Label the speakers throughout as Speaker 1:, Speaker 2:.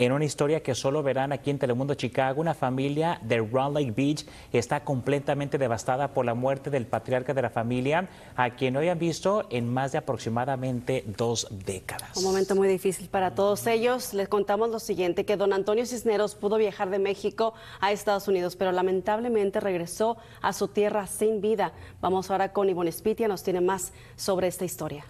Speaker 1: en una historia que solo verán aquí en Telemundo Chicago, una familia de Round Lake Beach está completamente devastada por la muerte del patriarca de la familia, a quien no habían visto en más de aproximadamente dos décadas.
Speaker 2: Un momento muy difícil para todos ellos. Les contamos lo siguiente, que don Antonio Cisneros pudo viajar de México a Estados Unidos, pero lamentablemente regresó a su tierra sin vida. Vamos ahora con Ivonne Spitia, nos tiene más sobre esta historia.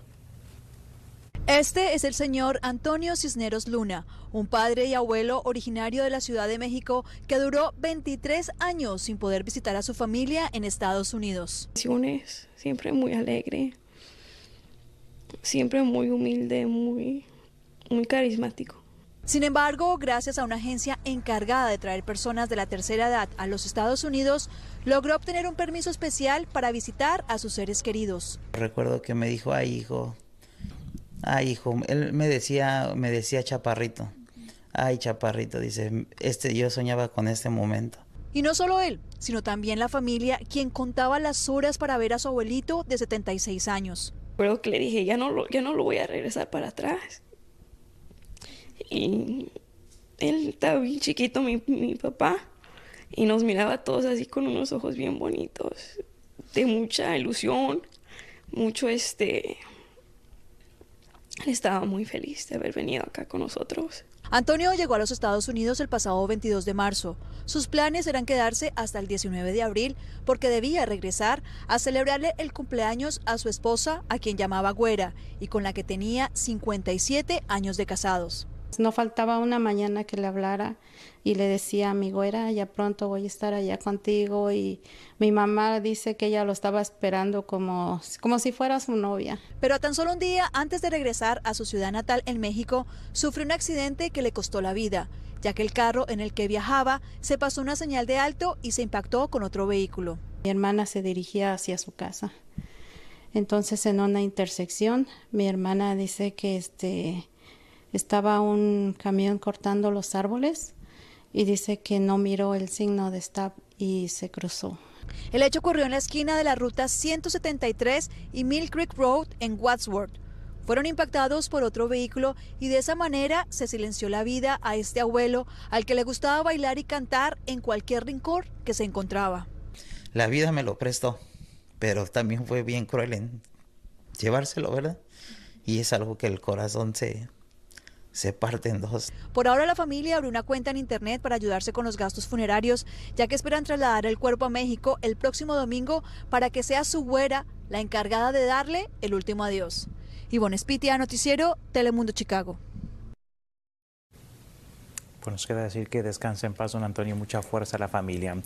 Speaker 2: Este es el señor Antonio Cisneros Luna, un padre y abuelo originario de la Ciudad de México que duró 23 años sin poder visitar a su familia en Estados Unidos. Siempre muy alegre, siempre muy humilde, muy, muy carismático. Sin embargo, gracias a una agencia encargada de traer personas de la tercera edad a los Estados Unidos, logró obtener un permiso especial para visitar a sus seres queridos.
Speaker 1: Recuerdo que me dijo, ay hijo, Ay, hijo, él me decía, me decía chaparrito. Ay, chaparrito, dice, este, yo soñaba con este momento.
Speaker 2: Y no solo él, sino también la familia, quien contaba las horas para ver a su abuelito de 76 años. Creo que le dije, ya no lo, no lo voy a regresar para atrás. Y él estaba bien chiquito, mi, mi papá, y nos miraba todos así con unos ojos bien bonitos, de mucha ilusión, mucho este, estaba muy feliz de haber venido acá con nosotros. Antonio llegó a los Estados Unidos el pasado 22 de marzo. Sus planes eran quedarse hasta el 19 de abril porque debía regresar a celebrarle el cumpleaños a su esposa, a quien llamaba Güera, y con la que tenía 57 años de casados.
Speaker 3: No faltaba una mañana que le hablara y le decía amigo mi ya pronto voy a estar allá contigo y mi mamá dice que ella lo estaba esperando como, como si fuera su novia.
Speaker 2: Pero a tan solo un día antes de regresar a su ciudad natal en México, sufrió un accidente que le costó la vida, ya que el carro en el que viajaba se pasó una señal de alto y se impactó
Speaker 3: con otro vehículo. Mi hermana se dirigía hacia su casa. Entonces en una intersección, mi hermana dice que este estaba un camión cortando los árboles y dice que no miró el signo de stop y se cruzó.
Speaker 2: El hecho ocurrió en la esquina de la ruta 173 y Mill Creek Road en Wadsworth. Fueron impactados por otro vehículo y de esa manera se silenció la vida a este abuelo al que le gustaba bailar y cantar en cualquier rincón que se encontraba.
Speaker 1: La vida me lo prestó, pero también fue bien cruel en llevárselo, ¿verdad? Y es algo que el corazón se, se parten dos.
Speaker 2: Por ahora la familia abrió una cuenta en internet para ayudarse con los gastos funerarios, ya que esperan trasladar el cuerpo a México el próximo domingo para que sea su güera la encargada de darle el último adiós. Ivonne Spitia, Noticiero, Telemundo Chicago.
Speaker 1: Pues nos queda decir que descanse en paz, don Antonio, mucha fuerza a la familia.